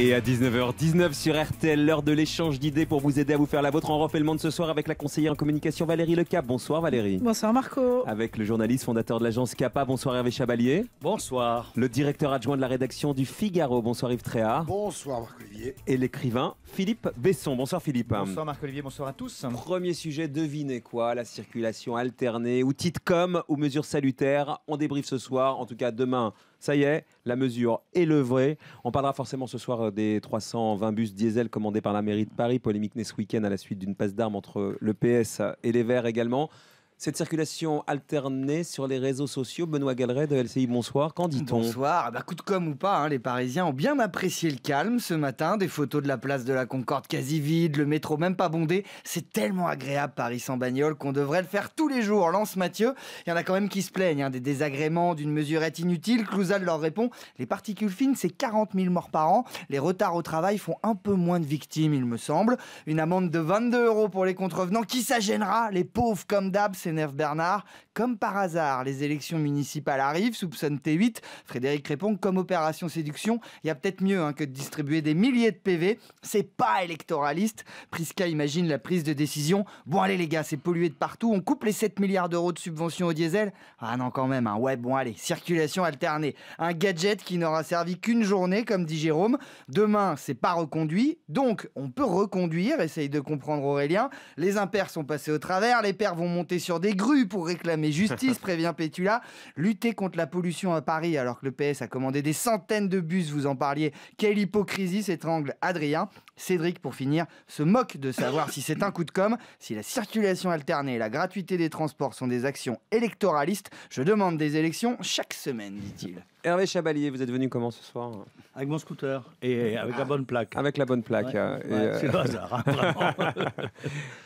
Et à 19h19 sur RTL, l'heure de l'échange d'idées pour vous aider à vous faire la vôtre. en refait le monde ce soir avec la conseillère en communication Valérie Lecap. Bonsoir Valérie. Bonsoir Marco. Avec le journaliste fondateur de l'agence CAPA. Bonsoir Hervé Chabalier. Bonsoir. Le directeur adjoint de la rédaction du Figaro. Bonsoir Yves Tréa. Bonsoir Marc-Olivier. Et l'écrivain Philippe Besson. Bonsoir Philippe. Bonsoir Marc-Olivier, bonsoir à tous. Premier sujet, devinez quoi La circulation alternée, ou de com ou mesures salutaires. On débriefe ce soir, en tout cas demain ça y est, la mesure est levée. On parlera forcément ce soir euh, des 320 bus diesel commandés par la mairie de Paris. Polémique ce week-end à la suite d'une passe d'armes entre le PS et les Verts également cette circulation alternée sur les réseaux sociaux. Benoît Galeret de LCI, bonsoir. Qu'en dit-on Bonsoir. Ah bah, coup de com' ou pas, hein, les Parisiens ont bien apprécié le calme ce matin. Des photos de la place de la Concorde quasi vide, le métro même pas bondé. C'est tellement agréable Paris sans bagnole qu'on devrait le faire tous les jours. Lance Mathieu, il y en a quand même qui se plaignent hein, des désagréments, d'une mesurette inutile. Clouzal leur répond les particules fines, c'est 40 000 morts par an. Les retards au travail font un peu moins de victimes, il me semble. Une amende de 22 euros pour les contrevenants. Qui ça gênera Les pauvres comme d'hab, c'est s'énerve Bernard. Comme par hasard, les élections municipales arrivent, soupçonne T8. Frédéric répond comme opération séduction, il y a peut-être mieux hein, que de distribuer des milliers de PV. C'est pas électoraliste. Prisca imagine la prise de décision. Bon allez les gars, c'est pollué de partout. On coupe les 7 milliards d'euros de subventions au diesel. Ah non quand même, hein. ouais bon allez, circulation alternée. Un gadget qui n'aura servi qu'une journée, comme dit Jérôme. Demain, c'est pas reconduit. Donc on peut reconduire, essaye de comprendre Aurélien. Les impairs sont passés au travers, les pairs vont monter sur des grues pour réclamer justice, prévient Pétula. Lutter contre la pollution à Paris alors que le PS a commandé des centaines de bus, vous en parliez. Quelle hypocrisie s'étrangle Adrien. Cédric, pour finir, se moque de savoir si c'est un coup de com', si la circulation alternée et la gratuité des transports sont des actions électoralistes. Je demande des élections chaque semaine, dit-il. Hervé Chabalier, vous êtes venu comment ce soir Avec mon scooter et avec la bonne plaque. Avec la bonne plaque. Euh, euh, c'est le hasard. Hein,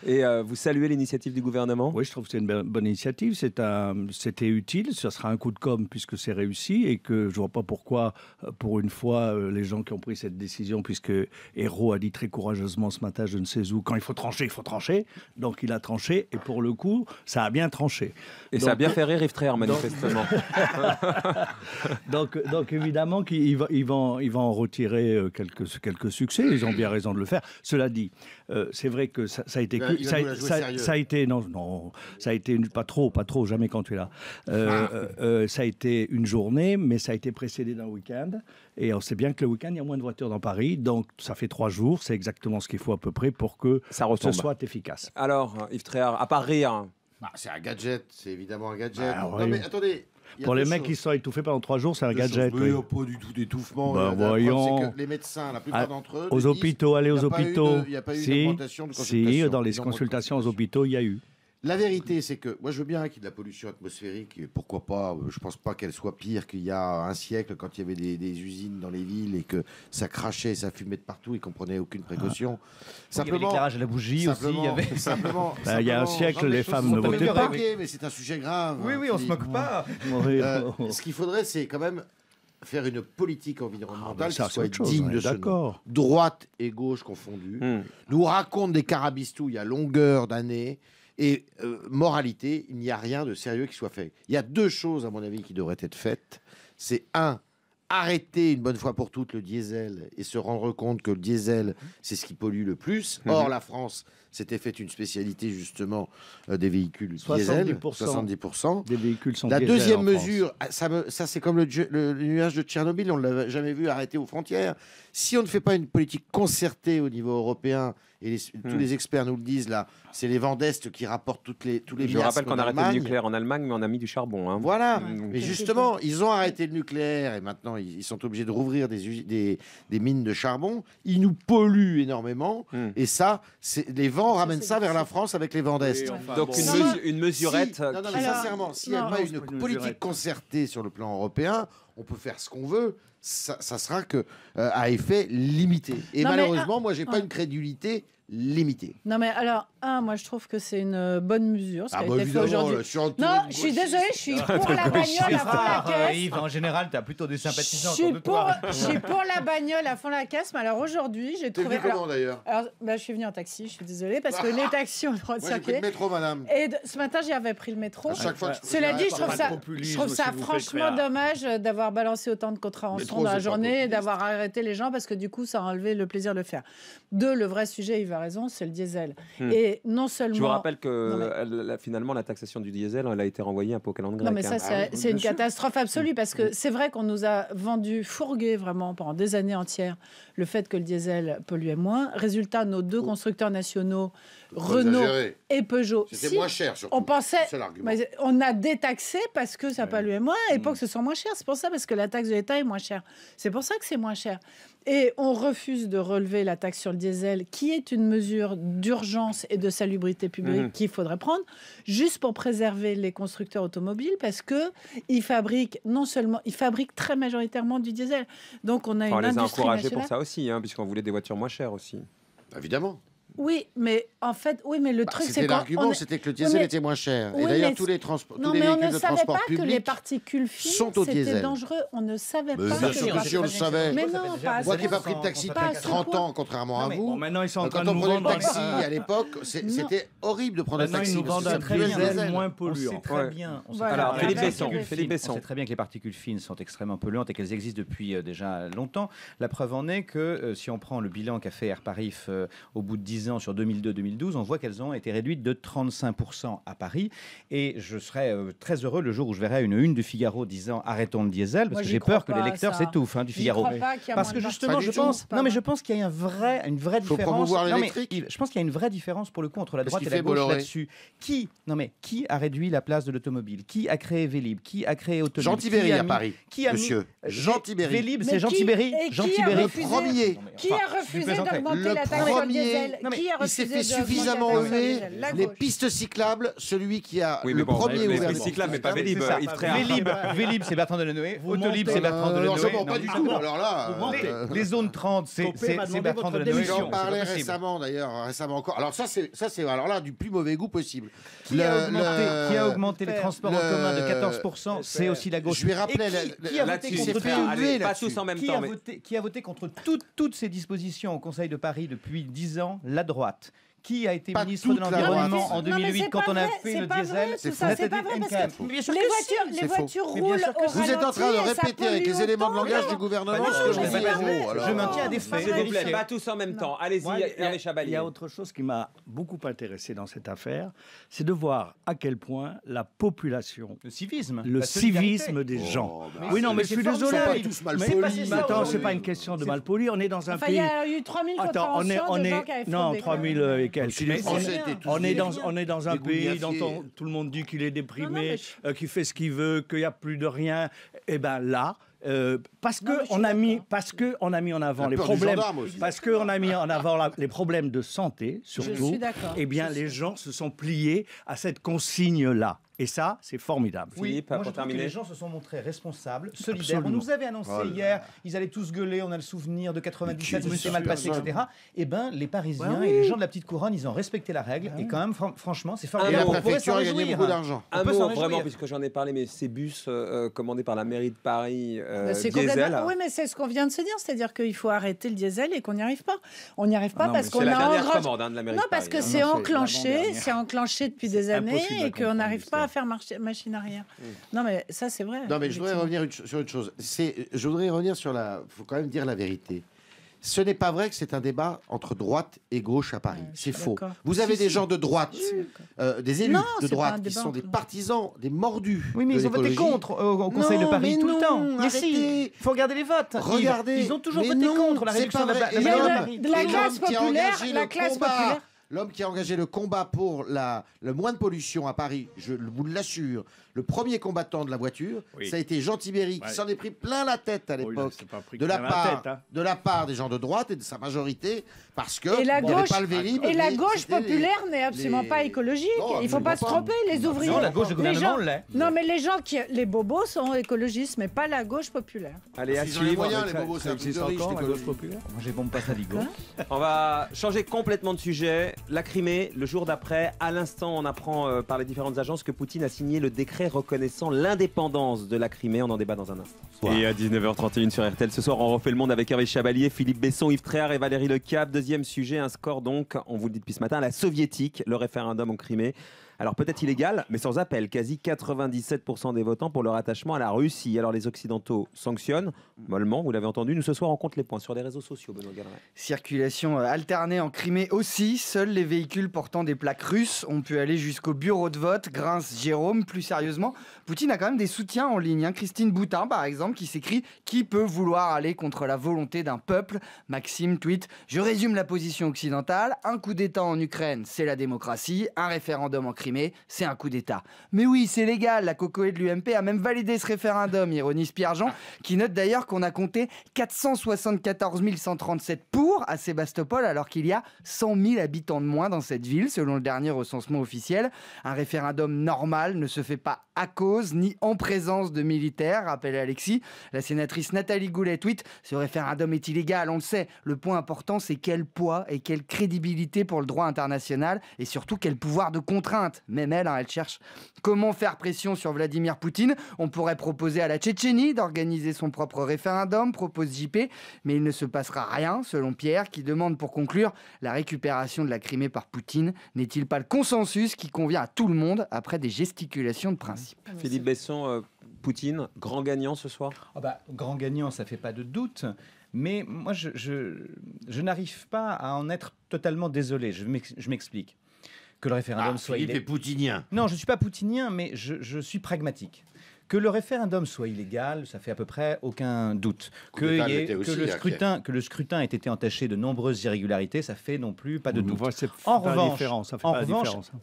et euh, vous saluez l'initiative du gouvernement Oui, je trouve que c'est une bonne initiative. C'était utile. Ce sera un coup de com' puisque c'est réussi et que je ne vois pas pourquoi, pour une fois, les gens qui ont pris cette décision, puisque Hérault a dit très courageusement ce matin, je ne sais où, quand il faut trancher, il faut trancher. Donc il a tranché et pour le coup, ça a bien tranché. Et ça a bien fait rire Yves manifestement. donc, évidemment qu'ils vont, ils vont, en retirer euh, quelques, quelques succès. Ils ont bien raison de le faire. Cela dit, euh, c'est vrai que ça, a été, ça, a, a été, non, non, ça a été pas trop, pas trop, jamais quand tu es là. Euh, ah. ça a été une journée, mais ça a été précédé d'un week-end. Et on sait bien que le week-end, il y a moins de voitures dans Paris. Donc, ça fait trois jours. C'est exactement ce qu'il faut à peu près pour que ça soit efficace. Alors, Yves Tréhard, à part rire, hein, ah, c'est un gadget, c'est évidemment un gadget. Bah, attendez. Pour les mecs qui sont étouffés pendant trois jours, c'est un gadget. Oui, oui. Oh, pas du tout d'étouffement. Bah, voyons. les médecins, la plupart ah, d'entre eux. Aux hôpitaux, allez aux hôpitaux. Il n'y a pas eu, de, de consultation. Si, dans les consultations aux hôpitaux, il y a eu. La vérité, c'est que moi, je veux bien qu'il y ait de la pollution atmosphérique, et pourquoi pas. Euh, je pense pas qu'elle soit pire qu'il y a un siècle quand il y avait des, usines dans les villes et que ça crachait, ça fumait de partout et qu'on prenait aucune précaution. Ah. il y l'éclairage à la bougie aussi. Il y, euh, a un siècle, les femmes ne votaient pas. mais c'est un sujet grave. Oui, hein, oui, on se moque pas. Euh, ce qu'il faudrait, c'est quand même faire une politique environnementale ah, qui soit digne de ce Droite et gauche confondues. Hmm. Nous racontent des carabistouilles a longueur d'année et euh, moralité, il n'y a rien de sérieux qui soit fait. Il y a deux choses, à mon avis, qui devraient être faites. C'est un, arrêter une bonne fois pour toutes le diesel et se rendre compte que le diesel, c'est ce qui pollue le plus. Mhm. Or, la France, c'était fait une spécialité justement euh, des véhicules 70%, diesel. 70%. Des véhicules sont La deuxième mesure, ah, ça, ça c'est comme le, nuage de Tchernobyl, on ne l'a jamais vu arrêter aux frontières. Si on ne fait pas une politique concertée au niveau européen, et tous hmm. les experts nous le disent là, c'est les vents d'Est qui rapportent toutes les, tous les Je rappelle qu'on a arrêté le nucléaire en Allemagne, mais on a mis du charbon. Hein. Voilà. Hmm. mais justement, ils ont arrêté le nucléaire et maintenant ils, sont obligés de rouvrir des, des, mines de charbon. Ils nous polluent énormément. Hmm. Et ça, c'est les vents on ramène ça vers la France avec les vents d'Est. Donc une, mesurette. sincèrement, s'il n'y a pas une politique concertée sur le plan européen, on peut faire ce qu'on veut. Ça, sera que euh, à effet limité. Et malheureusement, ah, moi, j'ai n'ai pas une crédulité limité. Non, mais alors, un, moi je trouve que c'est une euh, bonne mesure. Ce ah, bah, aujourd'hui. Euh, non, je suis désolée, je suis pour la bagnole fond la ah, ah, casse. en général, tu as plutôt des sympathisants. Je suis, pour, je suis pour la bagnole à fond la casse mais alors aujourd'hui, j'ai trouvé. d'ailleurs alors, bah, Je suis venue en taxi, je suis désolée, parce que les taxis ont le droit de circuler. le métro, madame. Et ce matin, j'y avais pris le métro. Cela dit, je trouve ça, je trouve ça franchement dommage d'avoir balancé autant de contrats en dans la journée et d'avoir arrêté les gens, parce que du coup, ça a enlevé le plaisir de le faire. Deux, le vrai sujet, Yves raison, c'est le diesel. Hmm. Et non seulement. Je vous rappelle que finalement, la taxation du diesel, elle a été renvoyée un peu au calendrier. Non, mais ça, hein. ah c'est une catastrophe absolue hmm. parce que c'est vrai qu'on nous a vendu, fourgué vraiment pendant des années entières le fait que le diesel polluait moins. Résultat, nos deux oh. constructeurs nationaux, Renault et Peugeot. C'était moins cher, surtout. On pensait. on a détaxé parce que ça polluait moins et pour hmm. que ce soit moins cher. C'est pour ça, parce que la taxe de l'État est moins chère. C'est pour ça que c'est moins cher et on refuse de relever la taxe sur le diesel, qui est une mesure d'urgence et de salubrité publique mhm. qu'il faudrait prendre, juste pour préserver les constructeurs automobiles, parce que ils fabriquent non seulement, ils fabriquent très majoritairement du diesel. Donc on a une les a encouragés pour ça aussi, hein, puisqu'on voulait des voitures moins chères aussi. Évidemment. Oui, mais en fait, oui, mais le bah, truc, c'est l'argument, c'était que le diesel était moins cher. et d'ailleurs, tous les transports, tous les véhicules de transport public que les particules fines sont au diesel. C'était dangereux. On ne savait mais pas. Bien sûr que si on le savait. Mais non, pas Moi qui n'ai pas pris de taxi depuis 30 ans, contrairement à vous. maintenant, ils sont en train de Quand on prenait le taxi à l'époque, c'était horrible de prendre un taxi. Ils nous vendent un diesel moins polluant. Très bien. Alors, Philippe Besson. On sait très bien que les particules fines sont extrêmement polluantes et qu'elles existent depuis euh, déjà longtemps. La preuve en est que euh, si on prend le bilan qu'a fait Air Paris au bout de 10 ans, sur 2002-2012, on voit qu'elles ont été réduites de 35% à Paris. Et je serais euh, très heureux le jour où je verrai une une du Figaro disant arrêtons le diesel, parce que j'ai peur que les lecteurs s'étouffent hein, du Figaro. Parce que justement, je pense, non, mais je pense qu'il y a un vrai, une vraie différence. je pense qu'il y a une vraie différence pour le coup entre la droite et la gauche là-dessus. Qui, non mais qui a réduit la place de l'automobile Qui a créé Vélib Qui a créé Automobile Jean à Paris. Qui a monsieur euh, Jean Vélib, c'est Jean Tibéry. Jean premier. Qui a refusé d'augmenter la taxe sur le diesel il s'est fait suffisamment lever les pistes cyclables, celui qui a Oui, le bon, premier mais, ouvert les pistes cyclables, mais pas Vélib. Vélib, Vélib, c'est Bertrand Delanoë. Autolib, c'est Bertrand non, ne Delanoë. pas du tout. Alors là, euh, euh, Les- zones 30, c'est Bertrand Delanoë. J'en parlais récemment d'ailleurs, récemment encore. Alors ça c'est alors là du plus mauvais goût possible. Qui a augmenté, les transports en commun de 14% C'est aussi la gauche. Je vais rappeler qui, qui a voté- contre toutes, ces dispositions au Conseil de Paris depuis 10 ans droite qui a été ministre de l'environnement en 2008 quand on a fait le diesel C'est pas, les voitures, les voitures roulent au Vous êtes en train de répéter avec les éléments de langage du gouvernement je Je maintiens à des faits. S'il vous plaît, pas tous en même temps. Allez-y, Il y a autre chose qui m'a beaucoup intéressé dans cette affaire, c'est de voir à quel point la population, le civisme, le civisme des oh, gens. Bah, oui, non, mais je suis désolé. Attends, c'est pas une question de malpoli. On est dans un pays. Il y a eu 3000 Attends, on est non 3000 on, est dans, on est dans un pays dont tout le monde dit qu'il est déprimé, euh, qu'il fait ce qu'il veut, qu'il n'y a plus de rien. Et eh bien là, euh, parce que on a mis parce que on a mis en avant les problèmes parce que a mis en avant les problèmes de santé surtout et eh bien les gens se sont pliés à cette consigne là et ça, c'est formidable. Oui, Philippe, moi, je trouve que les gens se sont montrés responsables, solidaires. On nous avait annoncé oh hier, ils allaient tous gueuler, on a le souvenir de 97, qui s'est mal passé, etc. Eh bien, les Parisiens et les gens de la petite couronne, ils ont respecté la règle. Ah et quand même, franchement, c'est formidable. on pourrait s'en réjouir. Beaucoup d'argent. Un mot, vraiment, puisque j'en ai parlé, mais ces bus euh, euh, commandés par la mairie de Paris, euh, ah bah, diesel... Oui, mais c'est ce qu'on vient de se dire, c'est-à-dire qu'il faut arrêter le diesel et qu'on n'y arrive pas. On n'y arrive pas ah parce qu'on a... C'est la dernière commande hein, de la mairie Non, parce que hein. c'est enclenché, c'est enclenché depuis des années et qu'on n'arrive pas à faire marcher machine arrière. Mm. Non, mais ça, c'est vrai. Non, mais je voudrais revenir sur une chose. C'est, je voudrais revenir sur la. faut quand même dire la vérité. Ce n'est pas vrai que c'est un débat entre droite et gauche à Paris. c'est faux. Vous avez des gens de droite, euh, des élus de droite qui sont des partisans, des mordus. Oui, mais ils ont voté contre au Conseil de Paris tout le temps. Mais si, il faut regarder les votes. Regardez. Ils, ont toujours voté contre la réduction de la, de la classe populaire. La classe populaire l'homme qui a engagé le combat pour la, le moins de pollution à Paris, je vous l'assure, le premier combattant de la voiture, ça a été Jean Tibéry, qui s'en est pris plein la tête à oh, l'époque, de, la part, hein. de la part des gens de droite et de sa majorité, parce que et la gauche, pas le vélib, Et la gauche populaire n'est absolument pas écologique. Il ne faut pas, se tromper, les ouvriers. Non, la gauche du gouvernement l'est. Non, mais les gens qui. Les bobos sont écologistes, mais pas la gauche populaire. Allez, à suivre. les bobos, c'est populaire. Moi, j'ai bon hein On va changer complètement de sujet la Crimée, le jour d'après, à l'instant, on apprend euh, par les différentes agences que Poutine a signé le décret reconnaissant l'indépendance de la Crimée. On en débat dans un instant. Et à 19h31 sur RTL, ce soir, on refait le monde avec Hervé Chavalier, Philippe Besson, Yves Tréard et Valérie Lecap. Deuxième sujet, un score donc, on vous le dit depuis ce matin, la soviétique, le référendum en Crimée alors peut-être illégal, mais sans appel. Quasi 97% des votants pour leur attachement à la Russie. Alors les Occidentaux sanctionnent, mollement, vous l'avez entendu. Nous, ce soir, on compte les points sur les réseaux sociaux, Benoît Circulation euh, alternée en Crimée aussi. Seuls les véhicules portant des plaques russes ont pu aller jusqu'au bureau de vote. Grince Jérôme, plus sérieusement, Poutine a quand même des soutiens en ligne. Hein. Christine Boutin, par exemple, qui s'écrit Qui peut vouloir aller contre la volonté d'un peuple Maxime tweet Je résume la position occidentale. Un coup d'État en Ukraine, c'est la démocratie. Un référendum en Crimée, mais c'est un coup d'État. Mais oui, c'est légal, la COCOE de l'UMP a même validé ce référendum, ironise Pierre-Jean, ah. qui note d'ailleurs qu'on a compté 474 137 pour à Sébastopol, alors qu'il y a 100 000 habitants de moins dans cette ville, selon le dernier recensement officiel. Un référendum normal ne se fait pas à cause ni en présence de militaires, rappelle Alexis. La sénatrice Nathalie Goulet tweet Ce référendum est illégal, on le sait. Le point important, c'est quel poids et quelle crédibilité pour le droit international et surtout quel pouvoir de contrainte même elle, hein, elle cherche comment faire pression sur Vladimir Poutine. On pourrait proposer à la Tchétchénie d'organiser son propre référendum, propose JP, mais il ne se passera rien, selon Pierre, qui demande pour conclure la récupération de la Crimée par Poutine. N'est-il pas le consensus qui convient à tout le monde après des gesticulations de principe Philippe Besson, euh, Poutine, grand gagnant ce soir ah bah, Grand gagnant, ça fait pas de doute. Mais moi, je n'arrive pas à en être totalement désolé. Je m'explique que le référendum ah, soit. Philippe est poutinien. Non, je ne suis pas poutinien, mais je, je suis pragmatique. Que le référendum soit illégal, ça fait à peu près aucun doute. Que, le scrutin, ait été entaché de nombreuses irrégularités, ça fait non plus pas de doute. en, revanche,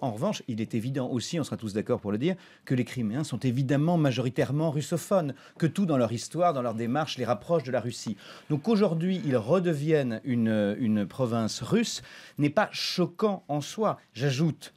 en, revanche, il est évident aussi, on sera tous d'accord pour le dire, que les Criméens sont évidemment majoritairement russophones, que tout dans leur histoire, dans leur démarche, les rapproche de la Russie. Donc aujourd'hui, ils redeviennent une, une province russe, n'est pas choquant en soi. J'ajoute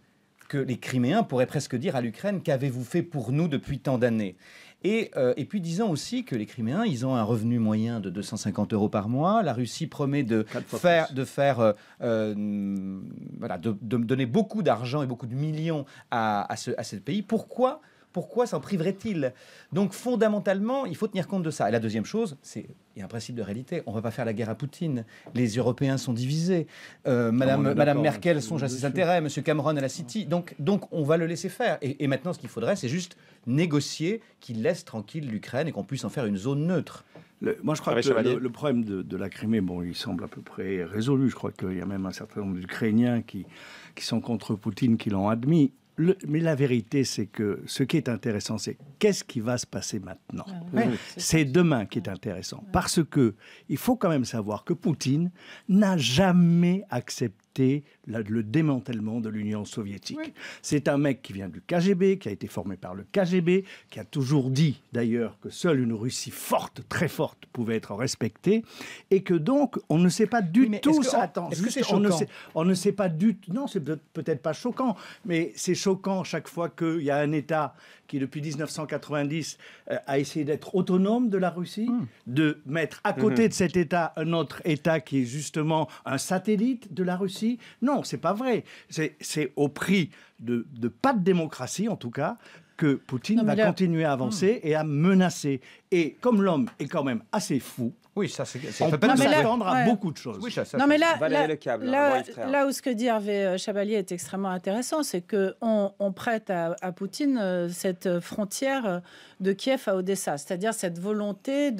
que les Criméens pourraient presque dire à l'Ukraine Qu'avez-vous fait pour nous depuis tant d'années euh, et, puis disons aussi que les Criméens, ils ont un revenu moyen de 250 euros par mois. La Russie promet de faire, de faire, euh, euh, de, donner beaucoup d'argent et beaucoup de millions à, à ce pays. Pourquoi pourquoi s'en priverait-il Donc fondamentalement, il faut tenir compte de ça. Et la deuxième chose, c'est il y a un principe de réalité. On ne va pas faire la guerre à Poutine. Les Européens sont divisés. Euh, Madame, Merkel songe à ses intérêts. Monsieur Cameron à la City. Donc, donc on va le laisser faire. Et, maintenant, ce qu'il faudrait, c'est juste négocier qu'il laisse tranquille l'Ukraine et qu'on puisse en faire une zone neutre. Le, moi, je crois que le, problème de, la Crimée, bon, il semble à peu près résolu. Je crois qu'il y a même un certain nombre d'Ukrainiens qui, qui sont contre Poutine, qui l'ont admis mais la vérité, c'est que ce qui est intéressant, c'est qu'est-ce qui va se passer maintenant. Ah c'est demain qui est intéressant, parce que il faut quand même savoir que Poutine n'a jamais accepté le démantèlement de l'Union soviétique. C'est un mec qui vient du KGB, qui a été formé par le KGB, qui a toujours dit d'ailleurs que seule une Russie forte, très forte, pouvait être respectée, et que donc on ne sait pas du tout. Que, que on, sait, on ne sait pas du tout. Non, c'est peut-être pas choquant, mais c'est choquant chaque fois qu'il y a un État qui depuis 1990 euh, a essayé d'être autonome de la Russie, hmm. de mettre à côté de cet État un autre État qui est justement un satellite de la Russie. Non, c'est pas vrai. C'est au prix de, pas de démocratie, en tout cas, que Poutine va continuer à hmm. avancer et à menacer. Et comme l'homme est quand même assez fou, oui, ça, c'est, ça peut s'attendre à beaucoup de choses. non, mais là, là, le câble, hein, là, où ce que dit Hervé euh, Chabalier est extrêmement intéressant, c'est qu'on on prête à, Poutine euh, cette frontière euh, de Kiev à Odessa, c'est-à-dire cette volonté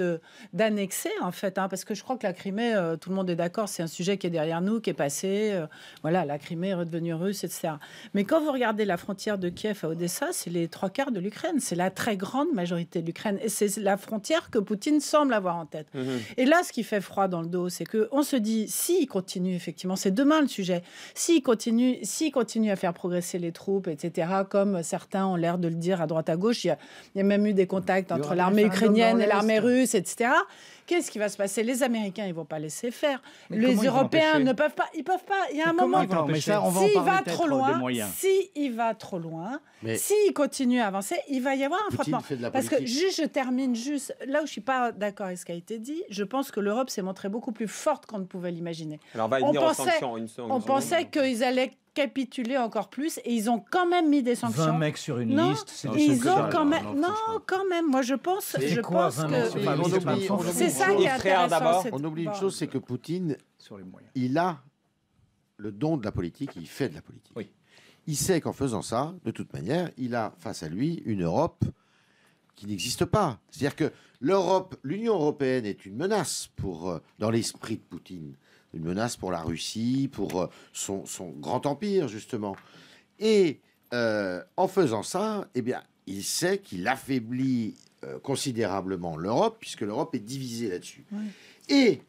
d'annexer, en fait, hein, parce que je crois que la Crimée, tout le monde est d'accord, c'est un sujet qui est derrière nous, qui est passé. voilà, la Crimée est redevenue russe, etc. Mais quand vous regardez la frontière de Kiev à Odessa, c'est les trois quarts de l'Ukraine. C'est la très grande majorité de l'Ukraine. Et c'est la frontière que Poutine semble avoir en tête. Mhm. Et là, ce qui fait froid dans le dos, c'est que on se dit, s'il continue, effectivement, c'est demain le sujet, s'il continue, continue à faire progresser les troupes, etc., comme certains ont l'air de le dire à droite à gauche, il y a même eu des contacts entre l'armée ukrainienne et l'armée russe, etc. Qu'est-ce qui va se passer Les Américains, ils vont pas laisser faire. les Européens ne peuvent pas. Ils peuvent pas. Il y a un moment. va s'il va trop loin, si il va trop loin, s'il continue à avancer, il va y avoir un frottement. Parce que juste, je termine juste là où je suis pas d'accord avec ce qui a été dit. Je pense que l'Europe s'est montrée beaucoup plus forte qu'on ne pouvait l'imaginer. on pensait qu'ils allaient capituler encore plus et ils ont quand même mis des sanctions. 20 mecs sur une liste, c'est Ils ont quand même non, quand même. Moi je pense je quoi, que c'est ça qui est intéressant. On oublie une chose c'est que Poutine sur Il a le don de la politique, il fait de la politique. Il sait qu'en faisant ça, de toute manière, il a face à lui une Europe qui n'existe pas. C'est-à-dire que l'Europe, l'Union européenne est une menace pour euh, dans l'esprit de Poutine une menace pour la Russie, pour euh, son, grand empire, justement. Et euh, en faisant ça, eh bien, il sait qu'il affaiblit euh, considérablement l'Europe, puisque l'Europe est divisée là-dessus. Et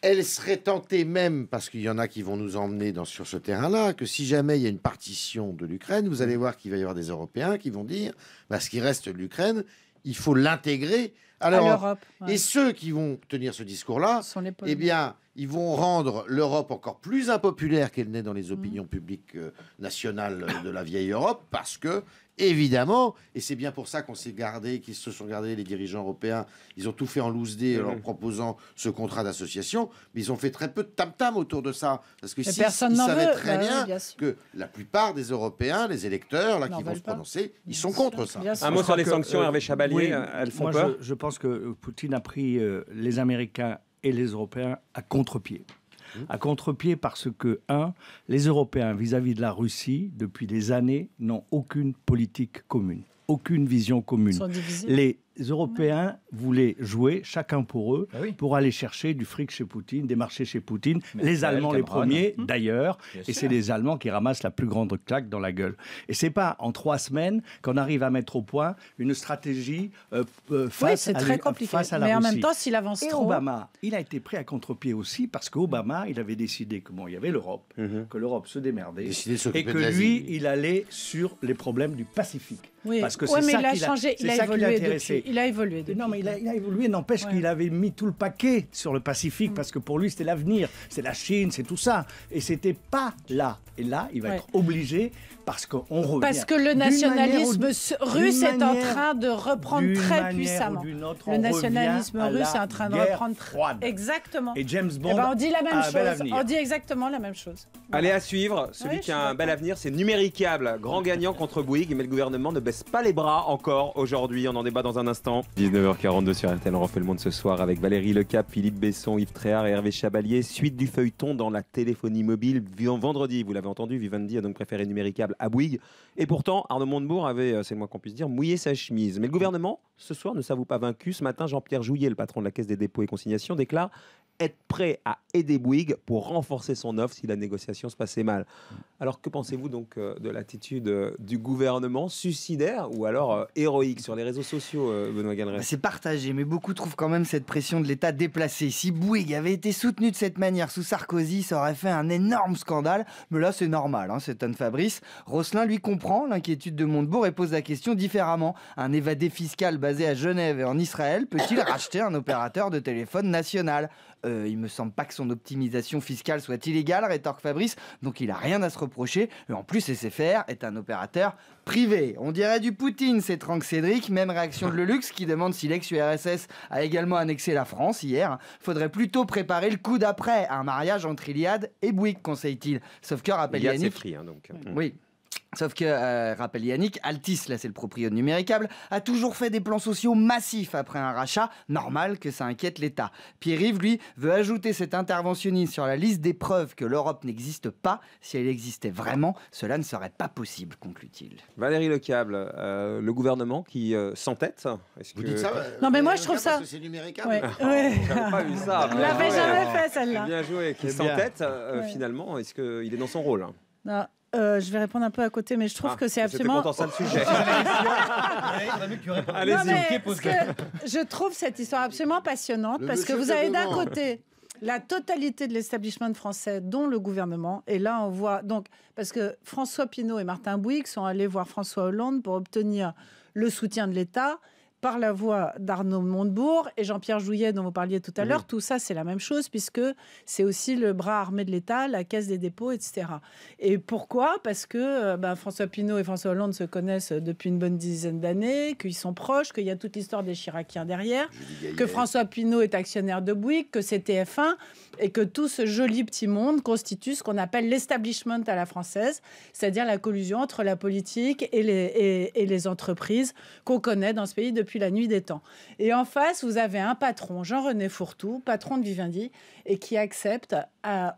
elle serait tentée même, parce qu'il y en a qui vont nous emmener dans, sur ce terrain-là, que si jamais il y a une partition de l'Ukraine, vous allez voir qu'il va y avoir des Européens qui vont dire, bah, ce qui reste de l'Ukraine, il faut l'intégrer à l'Europe. Et ceux qui vont tenir ce discours-là, eh bien, ils vont rendre l'Europe encore plus impopulaire qu'elle n'est dans les mm. opinions publiques euh, nationales de la vieille Europe, parce que évidemment, et c'est bien pour ça qu'on s'est gardé, qu'ils se sont gardés, les dirigeants européens, ils ont tout fait en loose en leur proposant ce contrat d'association, mais ils ont fait très peu de tam-tam autour de ça, parce que si, personne ils savaient très bah bien, que la plupart des Européens, les électeurs, là, qui vont se prononcer, ils sont contre ça. Un mot sur les sanctions, euh, Hervé Chabalier, euh, elles font peur je, pense que euh, Poutine a pris les Américains et les Européens à contre-pied à contre-pied parce que, un, les Européens vis-à-vis de la Russie, depuis des années, n'ont aucune politique commune, aucune vision commune. Les Européens voulaient jouer chacun pour eux bah pour aller chercher du fric chez Poutine, des marchés chez Poutine. les Allemands les premiers hein. d'ailleurs, et c'est les Allemands qui ramassent la plus grande claque dans la gueule. Et c'est pas en trois semaines qu'on arrive à mettre au point une stratégie euh, euh, face, à très compliqué. en même temps, s'il avance Obama, il a été prêt à contre-pied aussi parce qu'Obama, il avait décidé que il y avait l'Europe, mhm. que l'Europe se démerdait, et que lui, il allait sur les problèmes du Pacifique. Oui. Parce que a, changé, il a évolué Il a évolué. Depuis. Non, mais il a, évolué. N'empêche qu'il avait mis tout le paquet sur le Pacifique parce que pour lui c'était l'avenir, c'est la Chine, c'est tout ça. Et c'était pas là. Et là, il va être obligé parce Parce que le nationalisme russe est en train de reprendre très puissamment. le nationalisme russe est en train de reprendre très exactement. Et James eh Bond. Et ben on dit la même chose. On dit exactement la même chose. Allez à suivre. Celui qui a un bel avenir, c'est Numéricable, grand gagnant contre Bouygues. Mais le gouvernement ne baisse pas les bras encore aujourd'hui. On en débat dans un instant. 19h42 sur RTL, on refait le monde ce soir avec Valérie Lecap, Philippe Besson, Yves Tréard et Hervé Chabalier. Suite du feuilleton dans la téléphonie mobile. Vendredi, vous l'avez entendu, Vivendi a donc préféré Numéricable à Bouygues. Et pourtant, Arnaud Montebourg avait, euh, c'est le moins qu'on puisse dire, mouillé sa chemise. Mais le gouvernement, ce soir, ne s'avoue pas vaincu. Ce matin, Jean-Pierre Jouillet, le patron de la Caisse des dépôts et consignations, déclare être prêt à aider Bouygues pour renforcer son offre si la négociation se passait mal. Alors que pensez-vous donc euh, de l'attitude euh, du gouvernement suicidaire ou alors euh, héroïque sur les réseaux sociaux, Benoît Galeret bah, C'est partagé, mais beaucoup trouvent quand même cette pression de l'État déplacée. Si Bouygues avait été soutenu de cette manière sous Sarkozy, ça aurait fait un énorme scandale. Mais là, c'est normal, hein, c'est Anne Fabrice. Rosselin, lui, comprend l'inquiétude de Montebourg et pose la question différemment. Un évadé fiscal basé à Genève et en Israël peut-il racheter un opérateur de téléphone national euh, il me semble pas que son optimisation fiscale soit illégale, rétorque Fabrice, donc il a rien à se reprocher. Et en plus, SFR est un opérateur privé. On dirait du Poutine, c'est Trank Cédric. Même réaction de Lelux qui demande si l'ex-URSS a également annexé la France hier. Faudrait plutôt préparer le coup d'après, un mariage entre Iliade et Bouygues, conseille-t-il. Sauf que rappelle Yannick. Hein, donc. Oui. Sauf que, euh, rappelle Yannick, Altis, là c'est le propriétaire de Numéricable, a toujours fait des plans sociaux massifs après un rachat, normal que ça inquiète l'État. Pierre-Yves, lui, veut ajouter cette interventionniste sur la liste des preuves que l'Europe n'existe pas. Si elle existait vraiment, cela ne serait pas possible, conclut-il. Valérie Lecable, euh, le gouvernement qui euh, s'entête s'entête Vous que... dites ça bah, Non mais moi je trouve ça... C'est Numéricable ouais. Ah, ouais. pas jamais fait celle-là. Bien joué, qui s'entête, finalement, est-ce qu'il est dans son rôle hein non. Euh, je vais répondre un peu à côté, mais je trouve ah, que c'est absolument. passionnant, le sujet. Allez, parce que je trouve cette histoire absolument passionnante parce que vous avez d'un côté la totalité de l'establishment français, dont le gouvernement. Et là, on voit donc parce que François Pinault et Martin Bouygues sont allés voir François Hollande pour obtenir le soutien de l'État par la voix d'Arnaud Montebourg et Jean-Pierre Jouyet dont vous parliez tout à l'heure, tout ça c'est la même chose puisque c'est aussi le bras armé de l'État, la Caisse des dépôts, etc. Et pourquoi Parce que euh, ben, François Pinault et François Hollande se connaissent depuis une bonne dizaine d'années, qu'ils sont proches, qu'il y a toute l'histoire des Chiraciens derrière, que François Pinault est actionnaire de Bouygues, que c'est TF1 et que tout ce joli petit monde constitue ce qu'on appelle l'establishment à la française, c'est-à-dire la collusion entre la politique et les, et, et les entreprises qu'on connaît dans ce pays depuis depuis la nuit des temps. Et en face, vous avez un patron, Jean-René Fourtou, patron de Vivendi, et qui accepte euh,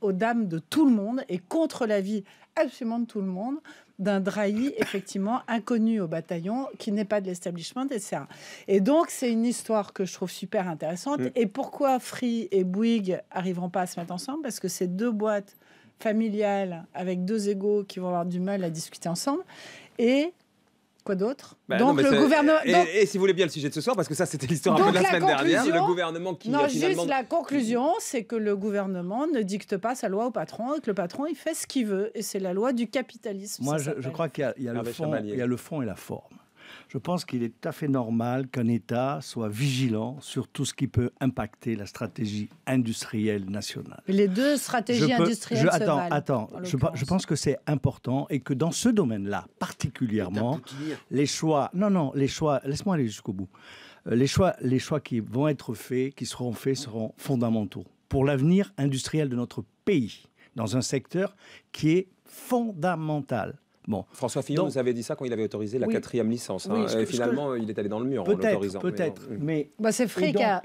aux, dames de tout le monde et contre l'avis absolument de tout le monde d'un Drahi, effectivement, inconnu au bataillon, qui n'est pas de l'establishment, etc. Et donc, c'est une histoire que je trouve super intéressante. Mm. Et pourquoi Free et Bouygues arriveront pas à se mettre ensemble Parce que c'est deux boîtes familiales, avec deux égaux qui vont avoir du mal à discuter ensemble, et Quoi d'autre bah, le gouvernement. Et, si vous voulez bien le sujet de ce soir, parce que ça c'était l'histoire de la, semaine dernière, le gouvernement qui. Non, juste la conclusion, c'est que le gouvernement ne dicte pas sa loi au patron et que le patron il fait ce qu'il veut et c'est la loi du capitalisme. Moi, je, crois qu'il ah, y a le fond et la forme. Je pense qu'il est tout à fait normal qu'un État soit vigilant sur tout ce qui peut impacter la stratégie industrielle nationale. Les deux stratégies industrielles je, Attends, attends. Je, pense que c'est important et que dans ce domaine-là, particulièrement, les choix. Non, non, les choix. Laisse-moi aller jusqu'au bout. Euh, les choix, les choix qui vont être faits, qui seront faits, seront fondamentaux pour l'avenir industriel de notre pays, dans un secteur qui est fondamental François Fillon vous avez avait dit ça quand il avait autorisé la quatrième licence. Hein, finalement, il est allé dans le mur en l'autorisant. Peut-être, mais... Hein, c'est fric, à,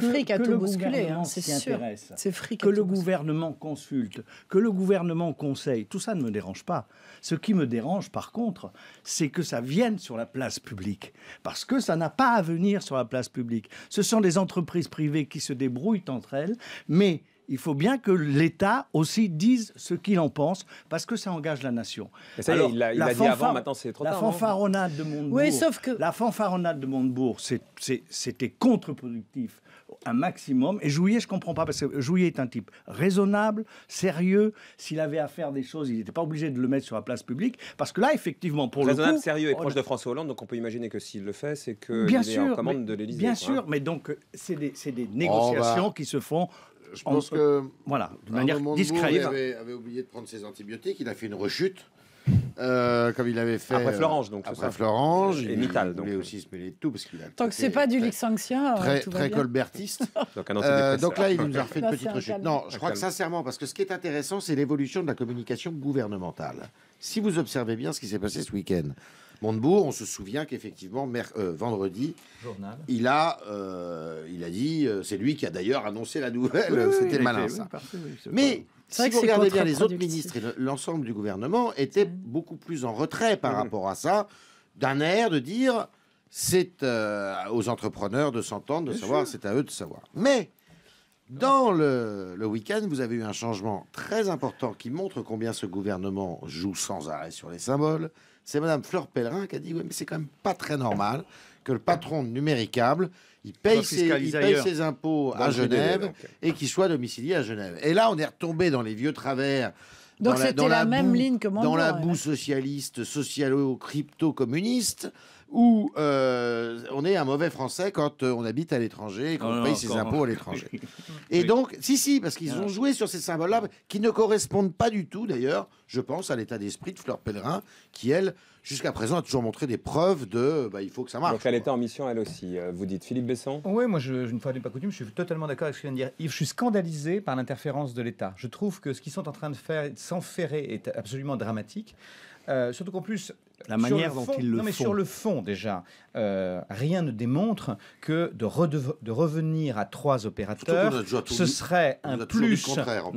fric tout bousculer, c'est sûr. C'est fric Que le gouvernement consulte, que le gouvernement conseille, tout ça ne me dérange pas. Ce qui me dérange, par contre, c'est que ça vienne sur la place publique. Parce que ça n'a pas à venir sur la place publique. Ce sont des entreprises privées qui se débrouillent entre elles, mais il faut bien que l'État aussi dise ce qu'il en pense, parce que ça engage la nation. Alors, il l'a dit avant, maintenant c'est trop tard. La fanfaronnade de Montebourg, la de c'était contre-productif un maximum. Et Jouillet, je comprends pas, parce que Jouillet est un type raisonnable, sérieux. S'il avait à faire des choses, il n'était pas obligé de le mettre sur la place publique. Parce que là, effectivement, pour le coup, sérieux et proche de François Hollande, donc on peut imaginer que s'il le fait, c'est que bien est sûr, en commande mais, de l'Élysée. Bien sûr, mais donc euh, c'est des, négociations bah. qui se font je pense que. Voilà, de manière discrète. il avait oublié de prendre ses antibiotiques, il a fait une rechute. Euh, comme il avait fait après euh, Florange, donc après Florange, et il, donc. il aussi se mêler de tout parce qu'il a tant que c'est pas du lix très, euh, très colbertiste. donc, donc, là, il nous a refait une bah, petite rechute. Non, je crois que sincèrement, parce que ce qui est intéressant, c'est l'évolution de la communication gouvernementale. Si vous observez bien ce qui s'est passé ce week-end, Montebourg, on se souvient qu'effectivement, euh, vendredi, il a, euh, il a dit, euh, c'est lui qui a d'ailleurs annoncé la nouvelle, c'était malin ça. Mais si vous regardez bien les autres ministres l'ensemble du gouvernement était beaucoup plus en retrait par rapport à ça, d'un air de dire, c'est aux entrepreneurs de s'entendre, de savoir, c'est à eux de savoir. Mais dans le week-end, vous avez eu un changement très important qui montre combien ce gouvernement joue sans arrêt sur les symboles, c'est Madame Fleur Pellerin qui a dit oui, mais c'est quand même pas très normal que le patron de Numéricable, il paye, ses, impôts à Genève et qu'il soit domicilié à Genève. Et là, on est retombé dans les vieux travers. Donc la, Dans la boue socialiste, socialo-crypto-communiste où euh, on est un mauvais Français quand euh, on habite à l'étranger et qu'on ah, paye ses impôts à l'étranger. et donc, si, si, parce qu'ils ah. ont joué sur ces symboles-là, qui ne correspondent pas du tout, d'ailleurs, je pense, à l'état d'esprit de Fleur Pellerin, qui, elle, jusqu'à présent, a toujours montré des preuves de bah, il faut que ça marche. Donc, elle était en mission, elle aussi. Euh, vous dites Philippe Besson Oui, moi, je, je ne fais pas coutume, je suis totalement d'accord avec ce qu'il vient de dire. Je suis scandalisé par l'interférence de l'État. Je trouve que ce qu'ils sont en train de faire, s'enferrer, est absolument dramatique. surtout qu'en plus, la manière dont ils le non, mais Sur le fond, déjà, euh, rien ne démontre que de, revenir à trois opérateurs, ce serait un plus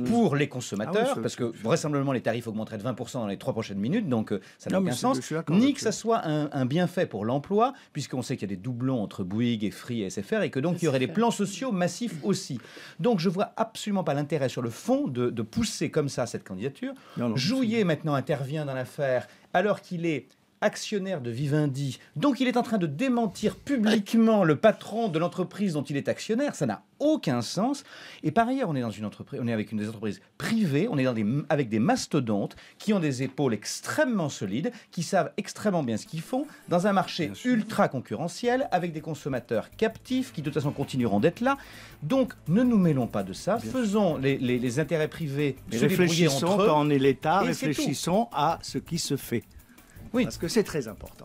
pour les consommateurs, ah parce que vraisemblablement les tarifs augmenteraient de 20% dans les trois prochaines minutes, donc euh, ça n'a aucun sens, ni que ça soit un, bienfait pour l'emploi, puisqu'on sait qu'il y a des doublons entre Bouygues et Free et SFR, et que donc il y aurait des plans sociaux massifs aussi. Donc je vois absolument pas l'intérêt sur le fond de, pousser comme ça cette candidature. Non, maintenant intervient dans l'affaire alors qu'il est actionnaire de Vivendi. Donc il est en train de démentir publiquement le patron de l'entreprise dont il est actionnaire. Ça n'a aucun sens. Et par ailleurs, on est dans une entreprise, on est avec une des entreprises privées, on est dans des, avec des mastodontes qui ont des épaules extrêmement solides, qui savent extrêmement bien ce qu'ils font, dans un marché ultra concurrentiel, avec des consommateurs captifs qui de toute façon continueront d'être là. Donc ne nous mêlons pas de ça. Faisons les, intérêts privés. se réfléchissons quand on est l'État, réfléchissons à ce qui se fait. Oui. Parce que c'est très important.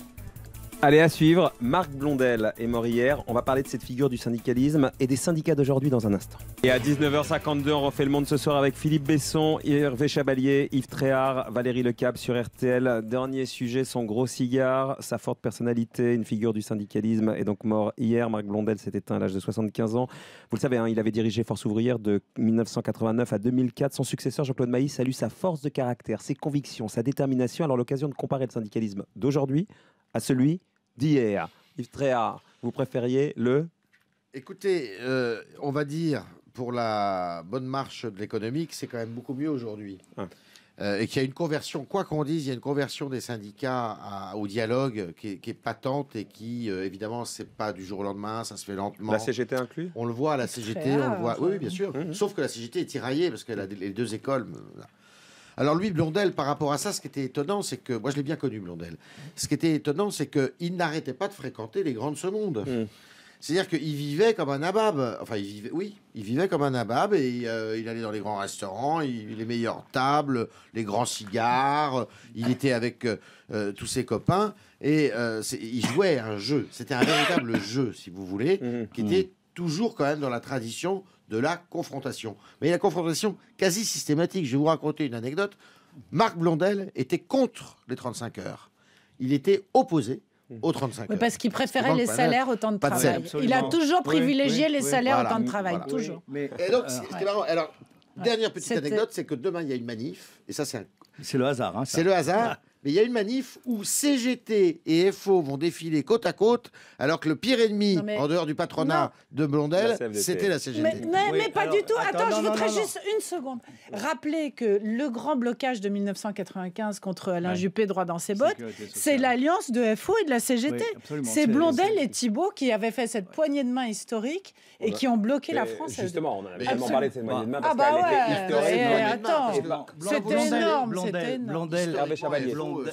Allez, à suivre, Marc Blondel est mort hier. On va parler de cette figure du syndicalisme et des syndicats d'aujourd'hui dans un instant. Et à 19h52, on refait le monde ce soir avec Philippe Besson, Hervé Chabalier, Yves Tréhard, Valérie Lecap sur RTL. Dernier sujet, son gros cigare, sa forte personnalité, une figure du syndicalisme est donc mort hier. Marc Blondel s'est éteint à l'âge de 75 ans. Vous le savez, hein, il avait dirigé Force ouvrière de 1989 à 2004. Son successeur, Jean-Claude Maïs, a lu sa force de caractère, ses convictions, sa détermination. Alors l'occasion de comparer le syndicalisme d'aujourd'hui à celui d'hier. Yves vous préfériez le Écoutez, euh, on va dire pour la bonne marche de l'économie c'est quand même beaucoup mieux aujourd'hui. Ah. Euh, et qu'il y a une conversion, quoi qu'on dise, il y a une conversion des syndicats au dialogue qui est, patente et qui, euh, évidemment, c'est pas du jour au lendemain, ça se fait lentement. La CGT inclus On le voit à la CGT, on le voit. Hein, oui, bien sûr. Mmh. Sauf que la CGT est tiraillée parce que a les deux écoles. Alors lui, Blondel, par rapport à ça, ce qui était étonnant, c'est que moi je l'ai bien connu, Blondel. Ce qui était étonnant, c'est que il n'arrêtait pas de fréquenter les grandes secondes ce mm. monde. C'est-à-dire qu'il vivait comme un abab. Enfin, il vivait, oui, il vivait comme un abab et euh, il allait dans les grands restaurants, les meilleures tables, les grands cigares. Il était avec euh, euh, tous ses copains et il jouait un jeu. C'était un véritable jeu, si vous voulez, mm. qui était toujours quand même dans la tradition de la confrontation. Mais la confrontation quasi systématique. Je vais vous raconter une anecdote. Marc Blondel était contre les 35 heures. Il était opposé aux 35 heures. parce qu'il préférait les salaires au temps de travail. il a toujours privilégié les salaires au temps de travail, toujours. Mais, euh, Alors, dernière petite anecdote, c'est que demain, il y a une manif. Et ça, c'est le hasard. c'est le hasard. Hein, ah mais il y a une manif où CGT et FO vont défiler côte à côte, alors que le pire ennemi, en dehors du patronat de Blondel, c'était la CGT. Mais, pas du tout. Attends, je voudrais juste une seconde. Rappelez que le grand blocage de 1995 contre Alain Juppé droit dans ses bottes, c'est l'alliance de FO et de la CGT. c'est Blondel et Thibault qui avaient fait cette poignée de main historique et qui ont bloqué la France. Justement, on a tellement parlé de cette poignée de main ah parce ah bah qu'elle était historique. Attends, c'était énorme. Euh,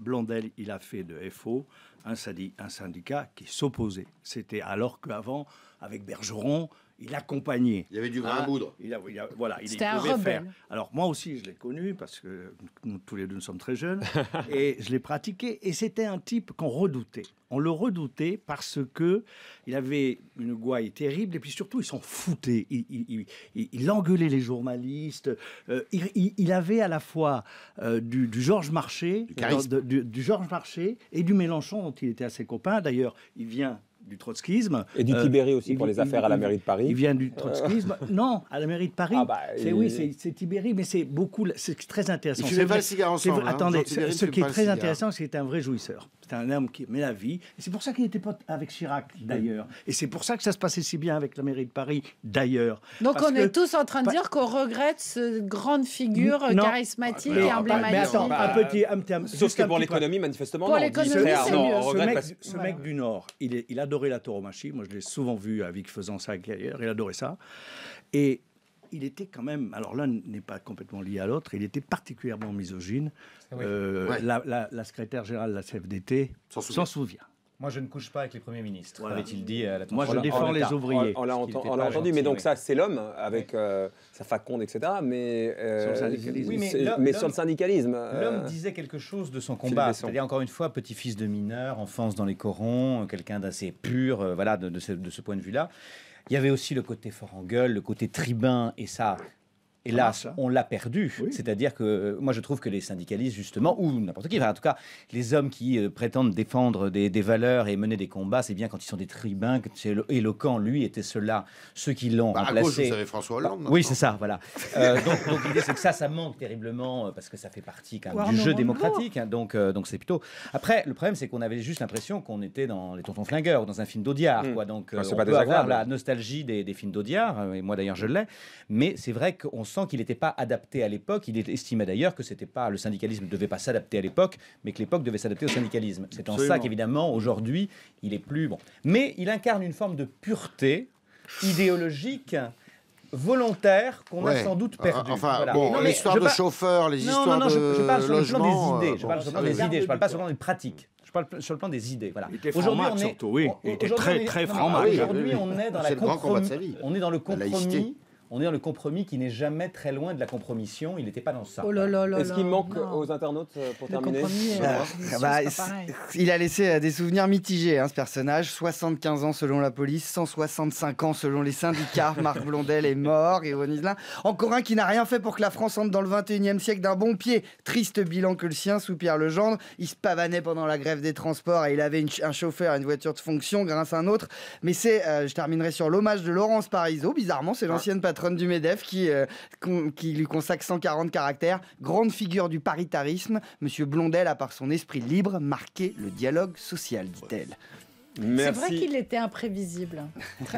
Blondel, il a, fait de FO un syndicat, un syndicat qui s'opposait. C'était alors qu'avant, avec Bergeron, il accompagnait. Il y avait du grain ah. à moudre. Il, voilà, il un Alors moi aussi, je l'ai connu parce que nous tous les deux nous sommes très jeunes et je l'ai pratiqué. Et c'était un type qu'on redoutait. On le redoutait parce que il avait une gouaille terrible et puis surtout il s'en foutait. Il, engueulait les journalistes. Euh, il, avait à la fois euh, du, Georges Marché, euh, du, Georges Marché et du Mélenchon dont il était assez copain. D'ailleurs, il vient du trotskisme. Et du euh, Tibéri aussi pour les affaires à la mairie de Paris. Il vient du trotskisme. non, à la mairie de Paris. Ah bah, c'est oui, c'est Tibéri, mais c'est beaucoup, c'est très intéressant. Tu hein. ne pas le cigare attendez, ce qui est très intéressant, c'est qu'il un vrai jouisseur un homme qui met la vie. Et c'est pour ça qu'il était pote avec Chirac, d'ailleurs. Et c'est pour ça que ça se passait si bien avec la mairie de Paris, d'ailleurs. Donc on est tous en train de dire qu'on regrette cette grande figure charismatique ah, et emblématique. un petit, un, sauf que pour l'économie, manifestement, non, l'économie, c'est Ce, mec, ce mec, du Nord, il, il adorait la tauromachie. Moi, je l'ai souvent vu à Vic faisant ça, d'ailleurs. Il adorait ça. Et il était quand même, alors l'un n'est pas complètement lié à l'autre, il était particulièrement misogyne. Euh, la, secrétaire générale de la CFDT s'en souvient. Moi, je ne couche pas avec les premiers ministres, avait-il dit à la Moi, je défends les ouvriers. On, l'a entendu, mais donc ça, c'est l'homme, avec euh, sa faconde, etc. Mais, euh, sur le syndicalisme. mais, sur le syndicalisme. L'homme disait quelque chose de son combat. C'est-à-dire, encore une fois, petit-fils de mineur, enfance dans les corons, quelqu'un d'assez pur, voilà, ce, de ce point de vue-là. Il y avait aussi le côté fort en gueule, le côté tribun, et ça, là, hein. on l'a perdu. C'est-à-dire que euh, moi, je trouve que les syndicalistes, justement, ou n'importe qui, en tout cas, les hommes qui euh, prétendent défendre des, valeurs et mener des combats, c'est bien quand ils sont des tribuns, que c'est éloquent. Lui était cela, ceux qui l'ont bah, remplacé. À vous François Hollande. Bah, oui, c'est ça, voilà. Euh, donc, l'idée, c'est que ça, ça manque terriblement parce que ça fait partie quand même, du jeu démocratique. Hein. donc, donc c'est plutôt. Après, le problème, c'est qu'on avait juste l'impression qu'on était dans les tontons flingueurs, dans un film d'Audiard, hmm. quoi. Donc, ah, on pas peut avoir la nostalgie des, films d'Audiard, et moi d'ailleurs, je l'ai. Mais c'est vrai qu'on qu'il n'était pas adapté à l'époque. Il estimait d'ailleurs que c'était pas le syndicalisme ne devait pas s'adapter à l'époque, mais que l'époque devait s'adapter au syndicalisme. C'est en ça qu'évidemment aujourd'hui il est plus bon. Mais il incarne une forme de pureté idéologique volontaire qu'on a sans doute perdu. Enfin, bon, l'histoire de chauffeur, les histoires non, non, de je, parle sur le plan des idées, je euh, parle sur idées, je parle pas sur le plan des pratiques. Je parle sur le plan des idées. Aujourd'hui, on est surtout, Il était très, très franc. Aujourd'hui, on est dans la On est dans le compromis on est dans le compromis qui n'est jamais très loin de la compromission. Il n'était pas dans ça. Oh Est-ce qu'il manque aux internautes euh, pour terminer euh, ah bah, Il a laissé euh, des souvenirs mitigés, hein, ce personnage. 75 ans selon la police, 165 ans selon les syndicats. Marc Blondel est mort, et là. Encore un qui n'a rien fait pour que la France entre dans le 21e siècle d'un bon pied. Triste bilan que le sien, soupire Legendre. Il se pavanait pendant la grève des transports et il avait un chauffeur, une voiture de fonction, grâce à un autre. Mais c'est, je terminerai sur l'hommage de Laurence Parisot. Bizarrement, c'est ah. l'ancienne patronne du MEDEF, qui, euh, lui consacre 140 caractères. Grande figure du paritarisme, Monsieur Blondel a par son esprit libre marqué le dialogue social, dit-elle. C'est vrai qu'il était imprévisible,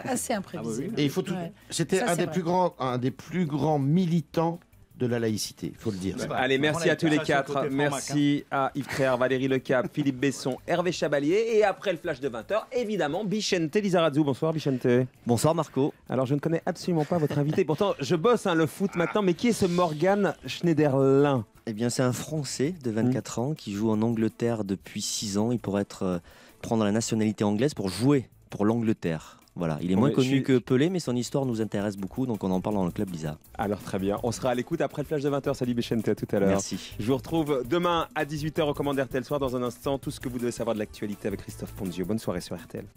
assez ah bah imprévisible. Et il faut tout... C'était un, des plus grands, un des plus grands militants de la laïcité, il faut le dire. allez, merci à tous les quatre. Merci à Yves Créard, Valérie Lecap, Philippe Besson, Hervé Chabalier. Et après le flash de 20h, évidemment, Bichente Lizarazu. Bonsoir Bichente. Bonsoir Marco. Alors je ne connais absolument pas votre invité. Pourtant, je bosse hein, le foot maintenant, mais qui est ce Morgan Schneiderlin Eh bien, c'est un Français de 24 ans qui joue en Angleterre depuis 6 ans. Il pourrait être, euh, prendre la nationalité anglaise pour jouer pour l'Angleterre. Voilà, il est moins connu que Pelé, mais son histoire nous intéresse beaucoup, donc on en parle dans le club Lisa. Alors très bien, on sera à l'écoute après le flash de 20h. Salut Béchente, à tout à l'heure. Merci. Je vous retrouve demain à 18h au Commande RTL Soir. Dans un instant, tout ce que vous devez savoir de l'actualité avec Christophe Ponzio. Bonne soirée sur RTL.